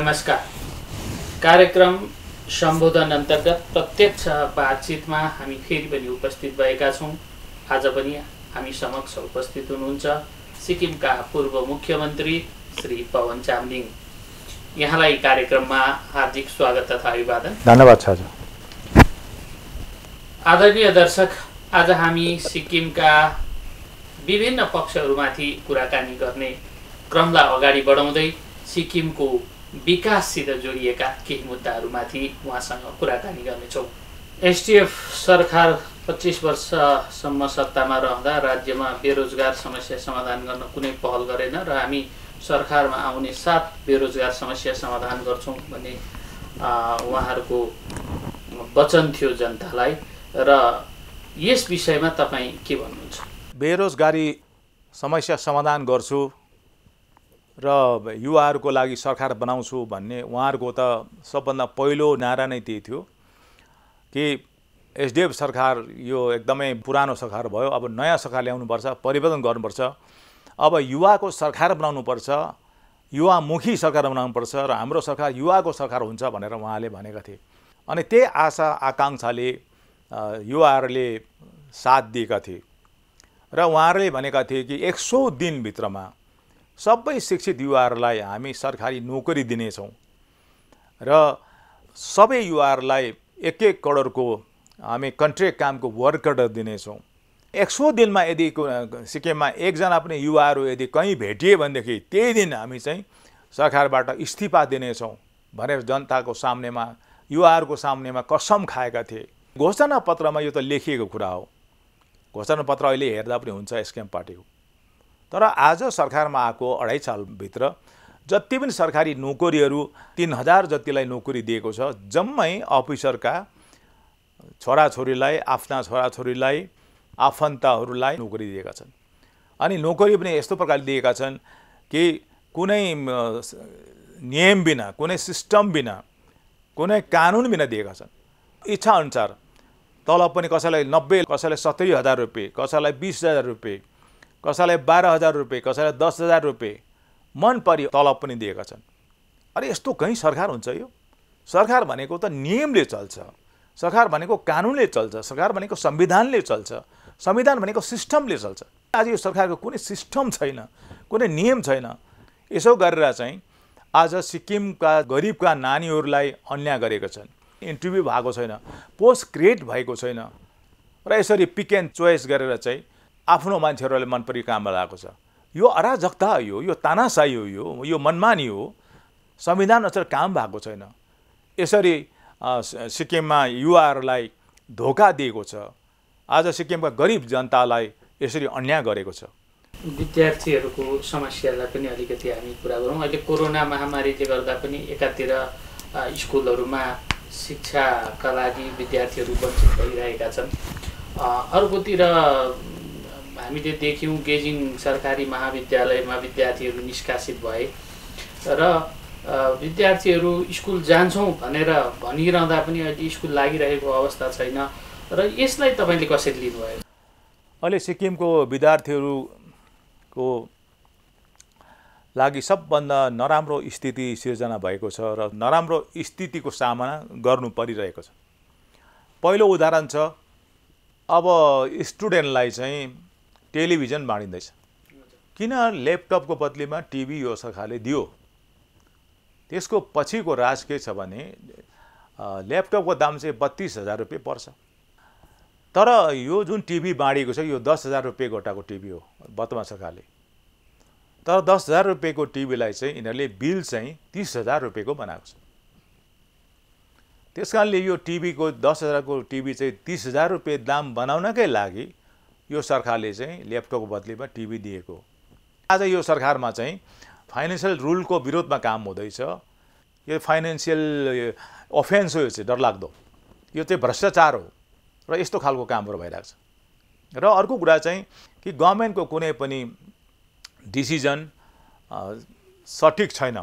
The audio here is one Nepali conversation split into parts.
नमस्कार कार्यक्रम सम्बोधन अन्तर्गत प्रत्यक्ष बातचितमा हामी फेरि पनि उपस्थित भएका छौँ आज पनि हामी समक्ष उपस्थित हुनुहुन्छ सिक्किमका पूर्व मुख्यमन्त्री श्री पवन चामलिङ यहाँलाई कार्यक्रममा हार्दिक स्वागत तथा अभिवादन धन्यवाद छ आदरणीय दर्शक आज हामी सिक्किमका विभिन्न पक्षहरूमाथि कुराकानी गर्ने क्रमलाई अगाडि बढाउँदै सिक्किमको विकाससित जोडिएका केही मुद्दाहरूमाथि उहाँसँग कुराकानी गर्नेछौँ एसटिएफ सरकार पच्चिस वर्षसम्म सत्तामा रहँदा राज्यमा बेरोजगार समस्या समाधान गर्न कुनै पहल गरेन र हामी सरकारमा आउने साथ बेरोजगार समस्या समाधान गर्छौँ भन्ने उहाँहरूको वचन थियो जनतालाई र यस विषयमा तपाईँ के भन्नुहुन्छ बेरोजगारी समस्या समाधान गर्छु र युवाहरूको लागि सरकार बनाउँछु भन्ने उहाँहरूको त सबभन्दा पहिलो नारा नै त्यही थियो कि एसडिएफ सरकार यो एकदमै पुरानो सरकार भयो अब नयाँ सरकार ल्याउनुपर्छ परिवर्तन गर्नुपर्छ अब युवाको सरकार बनाउनुपर्छ युवामुखी सरकार बनाउनुपर्छ र हाम्रो सरकार युवाको सरकार हुन्छ भनेर उहाँले भनेका थिए अनि त्यही आशा आकाङ्क्षाले युवाहरूले साथ दिएका थिए र उहाँहरूले भनेका थिए कि एक सौ दिनभित्रमा सबै शिक्षित युवाहरूलाई हामी सरकारी नोकरी दिनेछौँ र सबै युवाहरूलाई एक एक करोडको हामी कन्ट्रेक्ट कामको वर्क अर्डर दिनेछौँ एक सौ दिनमा यदि सिक्किममा एकजना पनि युवाहरू यदि कहीँ भेटिए भनेदेखि त्यही दिन हामी चाहिँ सरकारबाट इस्तिफा दिनेछौँ भनेर जनताको सामनेमा युवाहरूको सामनेमा कसम खाएका थिए घोषणापत्रमा यो त लेखिएको कुरा हो घोषणापत्र अहिले हेर्दा पनि हुन्छ एसकेएम पार्टीको तर आज सरकारमा आएको अढाई सालभित्र जति पनि सरकारी नोकरीहरू तिन हजार जतिलाई नोकरी दिएको छ जम्मै अफिसरका छोराछोरीलाई आफ्ना छोराछोरीलाई आफन्तहरूलाई नोकरी दिएका छन् अनि नोकरी पनि यस्तो प्रकारले दिएका छन् कि कुनै नियम बिना कुनै सिस्टम बिना कुनै कानुन बिना दिएका छन् इच्छाअनुसार तलब पनि कसैलाई नब्बे कसैलाई सत्तरी हजार रुपियाँ कसैलाई बिस हजार रुपियाँ कसैलाई बाह्र हजार रुपियाँ कसैलाई दस हजार रुपियाँ मन परियो तलब पनि दिएका छन् अरे यस्तो कहीँ सरकार हुन्छ यो सरकार भनेको त नियमले चल्छ सरकार भनेको कानुनले चल्छ सरकार भनेको संविधानले चल्छ संविधान भनेको सिस्टमले चल्छ आज यो सरकारको कुनै सिस्टम छैन कुनै नियम छैन यसो गरेर चाहिँ आज सिक्किमका गरिबका नानीहरूलाई अन्याय गरेका छन् इन्टरभ्यू भएको छैन पोस्ट क्रिएट भएको छैन र यसरी पिक एन्ड चोइस गरेर चाहिँ आफ्नो मान्छेहरूलाई मन परी काममा लगाएको छ यो अराजकता हो यो तानासाई हो यो यो मनमानी हो संविधान अनुसार काम भएको छैन यसरी सिक्किममा युवाहरूलाई धोका दिएको छ आज सिक्किमका गरिब जनतालाई यसरी अन्याय गरेको छ विद्यार्थीहरूको समस्यालाई पनि अलिकति हामी कुरा गरौँ अहिले कोरोना महामारीले गर्दा पनि एकातिर स्कुलहरूमा शिक्षाका लागि विद्यार्थीहरू वञ्चित भइरहेका छन् अर्कोतिर हामीले देख्यौँ गेजिङ सरकारी महाविद्यालयमा विद्यार्थीहरू निष्कासित भए र विद्यार्थीहरू स्कुल जान्छौँ भनेर भनिरहँदा पनि अहिले स्कुल लागिरहेको अवस्था छैन र यसलाई तपाईँले कसरी लिनुभयो अहिले सिक्किमको विद्यार्थीहरूको लागि सबभन्दा नराम्रो स्थिति सिर्जना भएको छ र नराम्रो स्थितिको सामना गर्नु परिरहेको छ पहिलो उदाहरण छ अब स्टुडेन्टलाई चाहिँ टेलिभिजन बाँडिँदैछ किन ल्यापटपको बदलीमा टिभी यो सरकारले दियो त्यसको पछिको राज के छ भने ल्यापटपको दाम चाहिँ बत्तिस हजार रुपियाँ पर्छ तर यो जुन टिभी बाँडिएको छ यो दस हजार रुपियाँ गोटाको टिभी हो वर्तमान सरकारले तर दस हजार रुपियाँको टिभीलाई चाहिँ यिनीहरूले बिल चाहिँ तिस हजार रुपियाँको बनाएको छ त्यस कारणले यो टिभीको दस हजारको टिभी चाहिँ तिस हजार रुपियाँ दाम बनाउनकै लागि यो सरकारले चाहिँ ल्यापटपको बदलीमा टिभी दिएको आज यो सरकारमा चाहिँ फाइनेन्सियल रुलको विरोधमा काम हुँदैछ यो फाइनेन्सियल अफेन्स हो यो चाहिँ डरलाग्दो यो चाहिँ भ्रष्टाचार हो र यस्तो खालको कामहरू भइरहेको छ र अर्को कुरा चाहिँ कि गभर्मेन्टको कुनै पनि डिसिजन सठिक छैन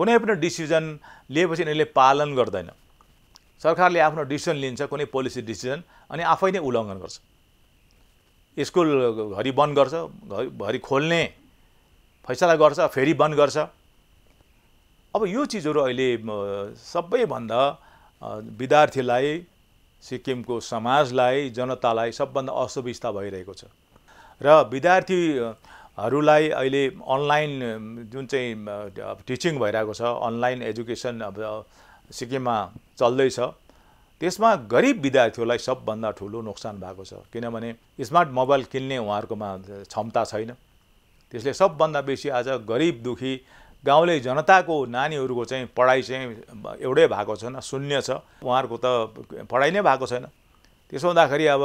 कुनै पनि डिसिजन लिएपछि यिनीहरूले पालन गर्दैन सरकारले आफ्नो डिसिजन लिन्छ कुनै पोलिसी डिसिजन अनि आफै नै उल्लङ्घन गर्छ स्कुल घरि बन्द गर्छ घरि खोल्ने फैसला गर्छ फेरि बन्द गर्छ अब यो चिजहरू अहिले सबैभन्दा विद्यार्थीलाई सिक्किमको समाजलाई जनतालाई सबभन्दा असुविस्ता भइरहेको छ र विद्यार्थीहरूलाई अहिले अनलाइन जुन चाहिँ टिचिङ भइरहेको छ अनलाइन एजुकेसन अब सिक्किममा चल्दैछ त्यसमा गरिब विद्यार्थीहरूलाई सबभन्दा ठुलो नोक्सान भएको छ किनभने स्मार्ट मोबाइल किन्ने उहाँहरूकोमा क्षमता छैन त्यसले सबभन्दा बेसी आज गरिब दुखी गाउँले जनताको नानीहरूको चाहिँ पढाइ चाहिँ एउटै भएको छैन शून्य छ उहाँहरूको त पढाइ नै भएको छैन त्यसो हुँदाखेरि अब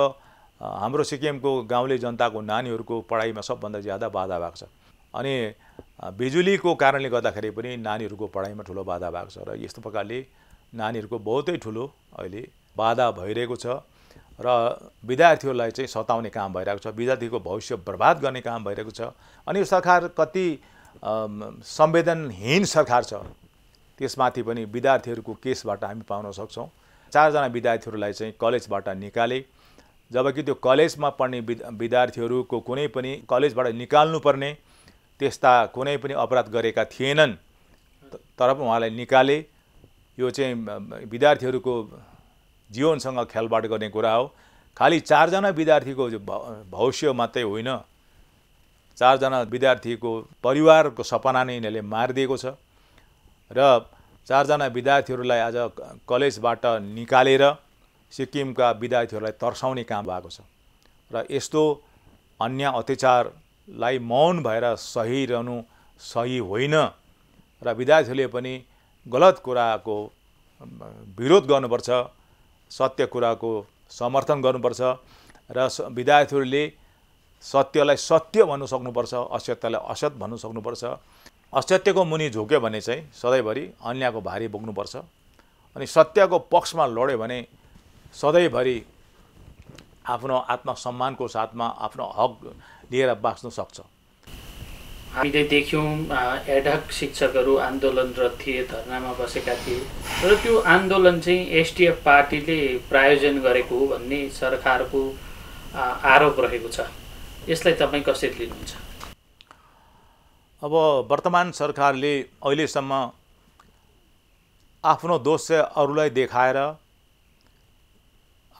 हाम्रो सिक्किमको गाउँले जनताको नानीहरूको पढाइमा सबभन्दा ज्यादा बाधा भएको छ अनि बिजुलीको कारणले गर्दाखेरि पनि नानीहरूको पढाइमा ठुलो बाधा भएको छ र यस्तो प्रकारले नानीहरूको बहुतै ठुलो अहिले बाधा भइरहेको छ र विद्यार्थीहरूलाई चाहिँ सताउने काम भइरहेको छ विद्यार्थीको भविष्य बर्बाद गर्ने काम भइरहेको छ अनि यो सरकार कति संवेदनहीन सरकार छ त्यसमाथि पनि विद्यार्थीहरूको केसबाट हामी पाउन सक्छौँ चारजना विद्यार्थीहरूलाई चाहिँ कलेजबाट निकाले जबकि त्यो कलेजमा पढ्ने विद्यार्थीहरूको कुनै पनि कलेजबाट निकाल्नुपर्ने त्यस्ता कुनै पनि अपराध गरेका थिएनन् तर पनि उहाँलाई निकाले यो चाहिँ विद्यार्थीहरूको जीवनसँग खेलबाड गर्ने कुरा हो खालि चारजना विद्यार्थीको भविष्य मात्रै होइन चारजना विद्यार्थीको परिवारको सपना नै यिनीहरूले मारिदिएको छ र चारजना विद्यार्थीहरूलाई आज कलेजबाट निकालेर सिक्किमका विद्यार्थीहरूलाई तर्साउने काम भएको छ र यस्तो अन्य अत्याचारलाई मौन भएर सही रहनु सही होइन र विद्यार्थीहरूले पनि गलत कुराको विरोध गर्नुपर्छ सत्य कुराको समर्थन गर्नुपर्छ र विद्यार्थीहरूले सत्यलाई सत्य भन्नु सक्नुपर्छ असत्यलाई असत्य भन्नु सक्नुपर्छ असत्यको मुनि झोक्यो भने चाहिँ सधैँभरि अन्यको भारी बोक्नुपर्छ अनि सत्यको पक्षमा लड्यो भने सधैँभरि आफ्नो आत्मसम्मानको साथमा आफ्नो हक लिएर बाँच्नु सक्छ हामीले देख्यौँ एडहक शिक्षकहरू आन्दोलनरत थिए धरनामा बसेका थिए र त्यो आन्दोलन चाहिँ एसटिएफ पार्टीले प्रायोजन गरेको हो भन्ने सरकारको आरोप रहेको छ यसलाई तपाईँ कसरी लिनुहुन्छ अब वर्तमान सरकारले अहिलेसम्म आफ्नो दोष चाहिँ अरूलाई देखाएर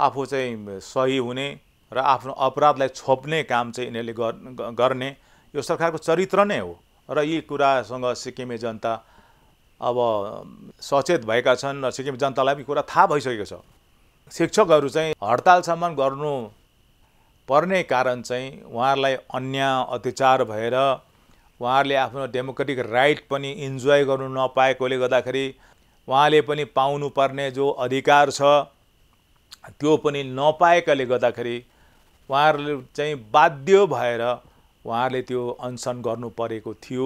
आफू चाहिँ सही हुने र आफ्नो अपराधलाई छोप्ने काम चाहिँ यिनीहरूले गर्ने यो सरकारको चरित्र नै हो र यी कुरासँग सिक्किमे जनता अब सचेत भएका छन् र सिक्किम जनतालाई पनि कुरा थाहा भइसकेको छ शिक्षकहरू चाहिँ हडतालसम्म गर्नु पर्ने कारण चाहिँ उहाँहरूलाई अन्याय अत्याचार भएर उहाँहरूले आफ्नो डेमोक्रेटिक राइट पनि इन्जोय गर्नु नपाएकोले गर्दाखेरि उहाँले पनि पाउनुपर्ने जो अधिकार छ त्यो पनि नपाएकाले गर्दाखेरि उहाँहरू चाहिँ बाध्य भएर उहाँहरूले त्यो अनसन गर्नु परेको थियो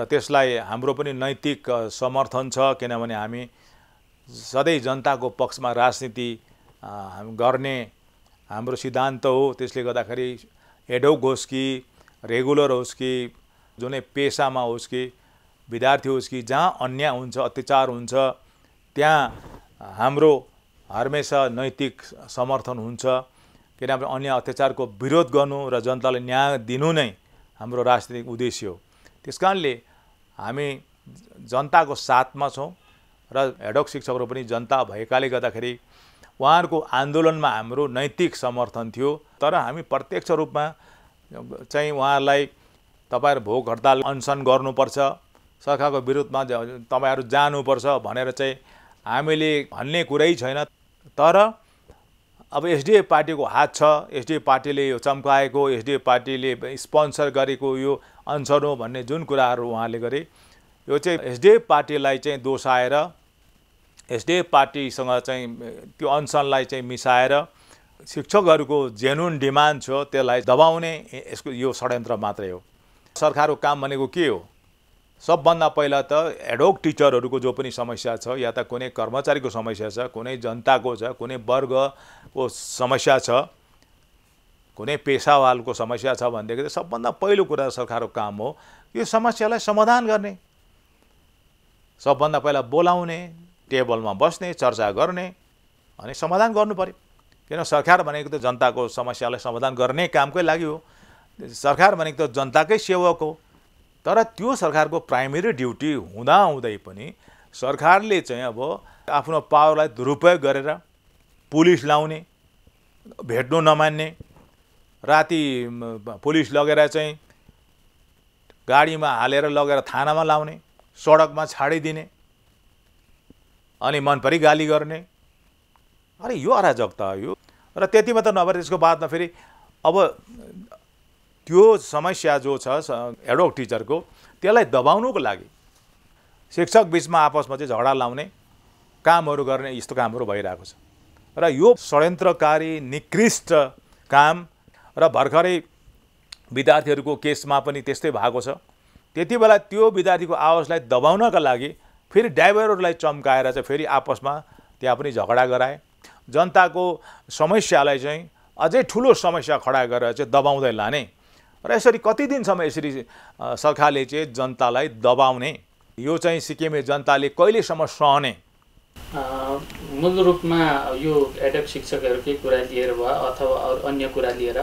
र त्यसलाई हाम्रो पनि नैतिक समर्थन छ किनभने हामी सधैँ जनताको पक्षमा राजनीति गर्ने हाम्रो सिद्धान्त हो त्यसले गर्दाखेरि एडोक होस् कि रेगुलर होस् कि जुनै पेसामा होस् कि विद्यार्थी होस् कि जहाँ अन्याय हुन्छ अत्याचार हुन्छ त्यहाँ हाम्रो हमेसा नैतिक समर्थन हुन्छ किनभने अन्य अत्याचारको विरोध गर्नु र जनतालाई न्याय दिनु नै हाम्रो राजनीतिक उद्देश्य हो त्यस कारणले हामी जनताको साथमा छौँ र हेडक शिक्षकहरू पनि जनता भएकाले गर्दाखेरि उहाँहरूको आन्दोलनमा हाम्रो नैतिक समर्थन थियो तर हामी प्रत्यक्ष रूपमा चाहिँ उहाँहरूलाई तपाईँहरू भोक हडताल अनसन गर्नुपर्छ सरकारको विरुद्धमा तपाईँहरू जानुपर्छ भनेर चाहिँ हामीले भन्ने कुरै छैन तर अब एसडिए पार्टीको हात छ एसडिए पार्टीले यो चम्काएको एसडिए पार्टीले स्पोन्सर गरेको यो अनसर हो भन्ने जुन कुराहरू उहाँले गरे यो चाहिँ एसडिए पार्टीलाई चाहिँ दोसाएर एसडिए पार्टीसँग चाहिँ त्यो अनसनलाई चाहिँ मिसाएर शिक्षकहरूको जेनुन डिमान्ड छ त्यसलाई दबाउने यसको यो षड्यन्त्र मात्रै हो सरकारको काम भनेको के हो सबभन्दा पहिला त एडोक टिचरहरूको जो पनि समस्या छ या त कुनै कर्मचारीको समस्या छ कुनै जनताको छ कुनै वर्गको समस्या छ कुनै पेसावालको समस्या छ भनेदेखि त सबभन्दा पहिलो कुरा सरकारको काम हो यो समस्यालाई समाधान गर्ने सबभन्दा पहिला बोलाउने टेबलमा बस्ने चर्चा गर्ने अनि समाधान गर्नु पऱ्यो किन सरकार भनेको त जनताको समस्यालाई समाधान गर्ने कामकै लागि हो सरकार भनेको त जनताकै सेवक हो तर त्यो सरकारको प्राइमेरी ड्युटी हुँदाहुँदै पनि सरकारले चाहिँ अब आफ्नो पावरलाई दुरुपयोग गरेर पुलिस लाउने भेट्नु नमान्ने राति पुलिस लगेर चाहिँ गाडीमा हालेर लगेर थानामा लाउने सडकमा छाडिदिने अनि मनपरी गाली गर्ने अरे यो अराजकता हो यो र त्यति मात्र नभएर त्यसको बादमा फेरि अब त्यो समस्या जो छ एडोक टिचरको त्यसलाई दबाउनुको लागि शिक्षक बिचमा आपसमा चाहिँ झगडा लाउने कामहरू गर्ने यस्तो कामहरू भइरहेको छ र यो षड्यन्त्रकारी निकृष्ट काम र भर्खरै विद्यार्थीहरूको केसमा पनि त्यस्तै भएको छ त्यति बेला त्यो विद्यार्थीको आवाजलाई दबाउनका लागि फेरि ड्राइभरहरूलाई चम्काएर चाहिँ फेरि आपसमा त्यहाँ पनि झगडा गराए जनताको समस्यालाई चाहिँ अझै ठुलो समस्या खडा गरेर चाहिँ दबाउँदै लाने र यसरी कति दिनसम्म यसरी सरकारले चाहिँ जनतालाई दबाउने यो चाहिँ सिक्किमे जनताले कहिलेसम्म सहने मूल रूपमा यो एडप शिक्षकहरूकै कुरा लिएर भयो अथवा अन्य कुरा लिएर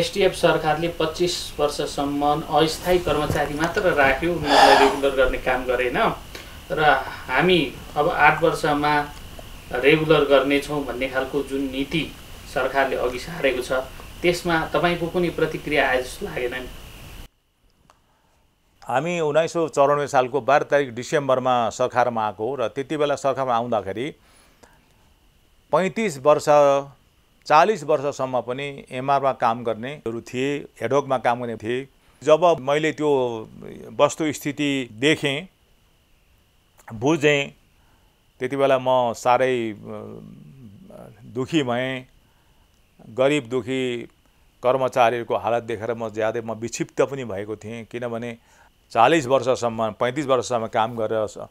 एसटिएफ सरकारले पच्चिस वर्षसम्म अस्थायी कर्मचारी मात्र राख्यो उनीहरूलाई रेगुलर गर्ने काम गरेन र हामी अब आठ वर्षमा रेगुलर गर्नेछौँ भन्ने खालको जुन नीति सरकारले अघि सारेको छ त्यसमा तपाईँको कुनै प्रतिक्रिया आए जस्तो लागेन नि हामी उन्नाइस सौ चौरानब्बे सालको बाह्र तारिक डिसेम्बरमा सरकारमा आएको र त्यति बेला सरकारमा आउँदाखेरि पैँतिस वर्ष चालिस वर्षसम्म पनि एमआरमा काम गर्नेहरू थिए हेडोकमा काम गर्ने थिए जब मैले त्यो वस्तुस्थिति देखेँ बुझेँ त्यति बेला म साह्रै दुखी भएँ गरिब दुखी कर्मचारीहरूको हालत देखेर म ज्यादै म विक्षिप्त पनि भएको थिएँ किनभने चालिस वर्षसम्म पैँतिस वर्षसम्म काम गरेर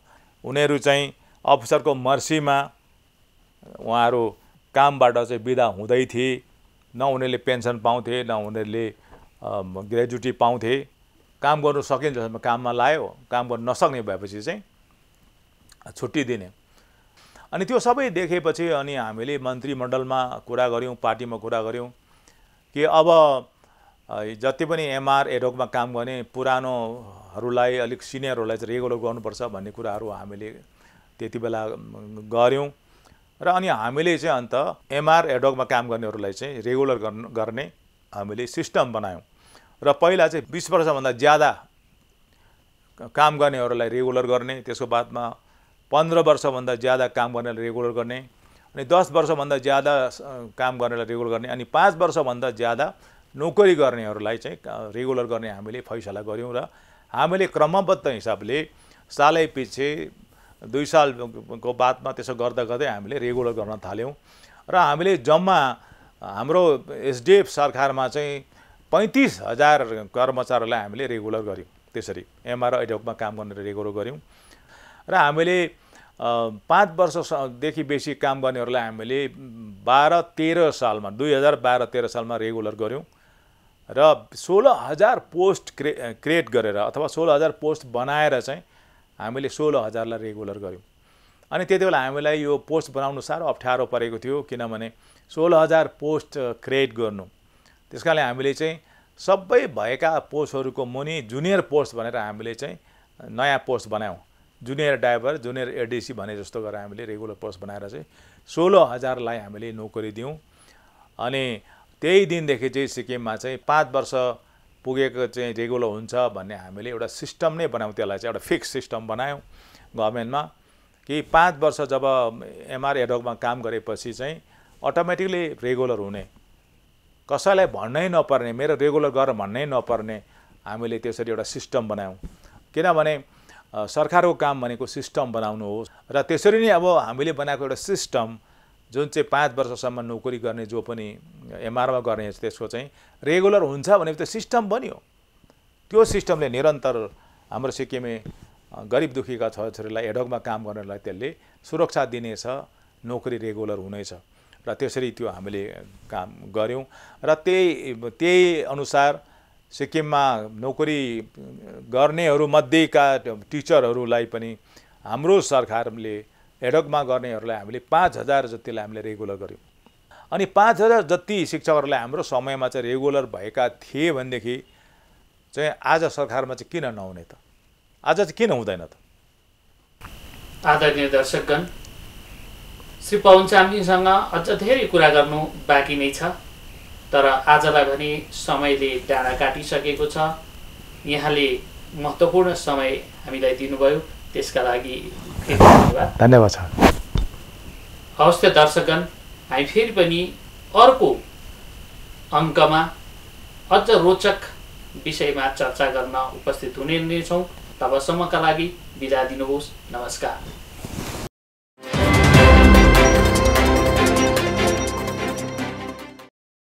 उनीहरू चाहिँ अफिसरको मर्सीमा उहाँहरू कामबाट चाहिँ बिदा हुँदै थिए न उनीहरूले पेन्सन पाउँथे न उनीहरूले ग्रेजुटी पाउँथे काम गर्नु सकिन्छ काममा लायो काम गर्नु नसक्ने भएपछि चाहिँ छुट्टी दिने अनि त्यो सबै देखेपछि अनि हामीले मन्त्रीमण्डलमा कुरा गऱ्यौँ पार्टीमा कुरा गऱ्यौँ कि अब जति पनि एमआर एडोकमा काम गर्ने पुरानोहरूलाई अलिक सिनियरहरूलाई चाहिँ रेगुलर गर्नुपर्छ भन्ने कुराहरू हामीले त्यति बेला गऱ्यौँ र अनि हामीले चाहिँ अन्त एमआर एडोकमा काम गर्नेहरूलाई चाहिँ रेगुलर गर्ने हामीले सिस्टम बनायौँ र पहिला चाहिँ बिस वर्षभन्दा ज्यादा काम गर्नेहरूलाई रेगुलर गर्ने त्यसको बादमा पन्ध्र वर्षभन्दा ज्यादा काम गर्नेलाई रेगुलर गर्ने अनि दस वर्षभन्दा ज्यादा काम गर्नेलाई रेगुलर गर्ने अनि पाँच वर्षभन्दा ज्यादा नोकरी गर्नेहरूलाई चाहिँ रेगुलर गर्ने हामीले फैसला गऱ्यौँ र हामीले क्रमबद्ध हिसाबले सालै पछि दुई सालको बादमा त्यसो गर्दा गर्दै हामीले रेगुलर गर्न थाल्यौँ र हामीले जम्मा हाम्रो एसडिएफ सरकारमा चाहिँ पैँतिस हजार कर्मचारीलाई हामीले रेगुलर गऱ्यौँ त्यसरी एमआर एडोकमा काम गर्ने रेगुलर गऱ्यौँ र हामीले पाँच वर्षदेखि बेसी काम गर्नेहरूलाई हामीले बाह्र तेह्र सालमा दुई हजार बाह्र तेह्र सालमा रेगुलर गऱ्यौँ र सोह्र हजार पोस्ट क्रे क्रिएट गरेर अथवा सोह्र हजार पोस्ट बनाएर चाहिँ हामीले सोह्र हजारलाई रेगुलर गऱ्यौँ अनि त्यति बेला हामीलाई यो पोस्ट बनाउनु साह्रो अप्ठ्यारो परेको थियो किनभने सोह्र हजार पोस्ट क्रिएट गर्नु त्यस कारणले हामीले चाहिँ सबै भएका पोस्टहरूको मुनि जुनियर पोस्ट भनेर हामीले चाहिँ नयाँ पोस्ट बनायौँ जुनियर ड्राइभर जुनियर एडिसी भने जस्तो गरेर हामीले रेगुलर पोस्ट बनाएर चाहिँ सोह्र हजारलाई हामीले नोकरी दियौँ अनि त्यही दिनदेखि चाहिँ सिक्किममा चाहिँ पाँच वर्ष पुगेको चाहिँ रेगुलर हुन्छ भन्ने हामीले एउटा सिस्टम नै बनायौँ त्यसलाई चाहिँ एउटा फिक्स सिस्टम बनायौँ गभर्मेन्टमा कि पाँच वर्ष जब एमआर एडोकमा काम गरेपछि चाहिँ अटोमेटिकली रेगुलर हुने कसैलाई भन्नै नपर्ने मेरो रेगुलर गर भन्नै नपर्ने हामीले त्यसरी एउटा सिस्टम बनायौँ किनभने सरकारको काम भनेको सिस्टम बनाउनु हो र त्यसरी नै अब हामीले बनाएको एउटा सिस्टम जुन चाहिँ पाँच वर्षसम्म नोकरी गर्ने जो पनि एमआरमा गर्ने त्यसको चाहिँ रेगुलर हुन्छ भने त सिस्टम बन्यो त्यो सिस्टमले निरन्तर हाम्रो सिक्किमे गरिब दुःखीका छोराछोरीलाई एडोगमा काम गर्नेलाई त्यसले सुरक्षा दिनेछ नोकरी रेगुलर हुनेछ र त्यसरी त्यो हामीले काम गऱ्यौँ र त्यही त्यही अनुसार सिक्किममा नोकरी गर्नेहरूमध्येका टिचरहरूलाई पनि हाम्रो सरकारले एडकमा गर्नेहरूलाई हामीले पाँच हजार जतिलाई हामीले रेगुलर गऱ्यौँ अनि पाँच हजार जति शिक्षकहरूलाई हाम्रो समयमा चाहिँ रेगुलर भएका थिए भनेदेखि चाहिँ आज सरकारमा चाहिँ किन नहुने त आज चाहिँ किन हुँदैन त आदरणीय दर्शकगण श्री पवन चामलिङसँग अझ धेरै कुरा गर्नु बाँकी नै छ तर आजलाई भने समयले डाँडा काटिसकेको छ यहाँले महत्त्वपूर्ण समय हामीलाई दिनुभयो त्यसका लागि धन्यवाद धन्यवाद छ हवस् त दर्शकगण हामी फेरि पनि अर्को अङ्कमा अझ रोचक विषयमा चर्चा गर्न उपस्थित हुने नै छौँ तबसम्मका लागि बिदा दिनुहोस् नमस्कार